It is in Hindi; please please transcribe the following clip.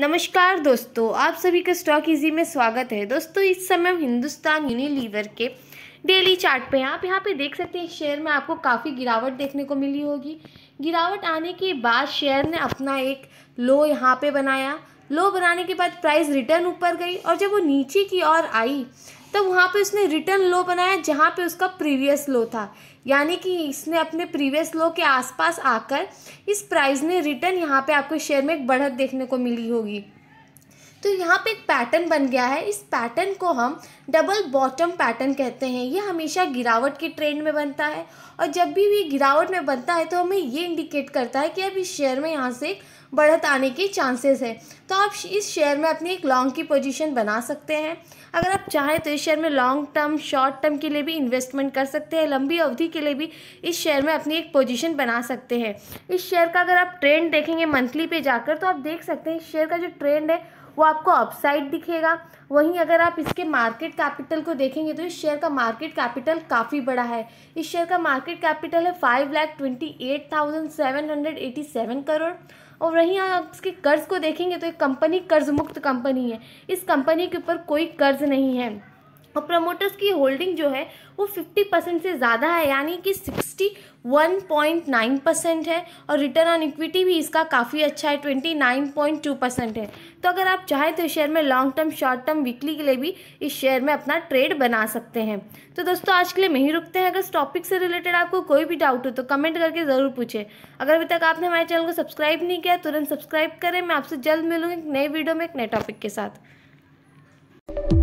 नमस्कार दोस्तों आप सभी का स्टॉक इजी में स्वागत है दोस्तों इस समय हम हिंदुस्तान यूनिलीवर के डेली चार्ट पे आप यहाँ पे देख सकते हैं शेयर में आपको काफ़ी गिरावट देखने को मिली होगी गिरावट आने के बाद शेयर ने अपना एक लो यहाँ पे बनाया लो बनाने के बाद प्राइस रिटर्न ऊपर गई और जब वो नीचे की ओर आई तब तो वहाँ पे उसने रिटर्न लो बनाया जहाँ पे उसका प्रीवियस लो था यानी कि इसने अपने प्रीवियस लो के आसपास आकर इस प्राइस ने रिटर्न यहाँ पे आपको शेयर में एक बढ़त देखने को मिली होगी तो यहाँ पे एक पैटर्न बन गया है इस पैटर्न को हम डबल बॉटम पैटर्न कहते हैं ये हमेशा गिरावट के ट्रेंड में बनता है और जब भी ये गिरावट में बनता है तो हमें ये इंडिकेट करता है कि अब इस शेयर में यहाँ से एक बढ़त आने के चांसेस है तो आप इस शेयर में अपनी एक लॉन्ग की पोजीशन बना सकते हैं अगर आप चाहें तो इस शेयर में लॉन्ग टर्म शॉर्ट टर्म के लिए भी इन्वेस्टमेंट कर सकते हैं लंबी अवधि के लिए भी इस शेयर में अपनी एक पोजीशन बना सकते हैं इस शेयर का अगर आप ट्रेंड देखेंगे मंथली पे जाकर तो आप देख सकते हैं इस शेयर का जो ट्रेंड है वो आपको अपसाइड दिखेगा वहीं अगर आप इसके मार्केट कैपिटल को देखेंगे तो इस शेयर का मार्केट कैपिटल काफ़ी बड़ा है इस शेयर का मार्केट कैपिटल है five lakh twenty eight thousand seven hundred eighty seven crore और वहीं आप इसके कर्ज़ को देखेंगे तो एक कंपनी कर्ज़ मुक्त कंपनी है इस कंपनी के ऊपर कोई कर्ज़ नहीं है और प्रमोटर्स की होल्डिंग जो है वो 50 परसेंट से ज़्यादा है यानी कि 61.9 परसेंट है और रिटर्न ऑन इक्विटी भी इसका काफ़ी अच्छा है 29.2 परसेंट है तो अगर आप चाहें तो शेयर में long term short term weekly के लिए भी इस शेयर में अपना ट्रेड बना सकते हैं तो दोस्तों आज के लिए ही रुकते हैं अगर इस टॉपिक से रिलेटेड आपको कोई भी डाउट हो तो कमेंट करके ज़रूर पूछें अगर अभी तक आपने हमारे चैनल को सब्सक्राइब नहीं किया तुरंत सब्सक्राइब करें मैं आपसे जल्द मिलूँगी एक नए वीडियो में एक नए टॉपिक के साथ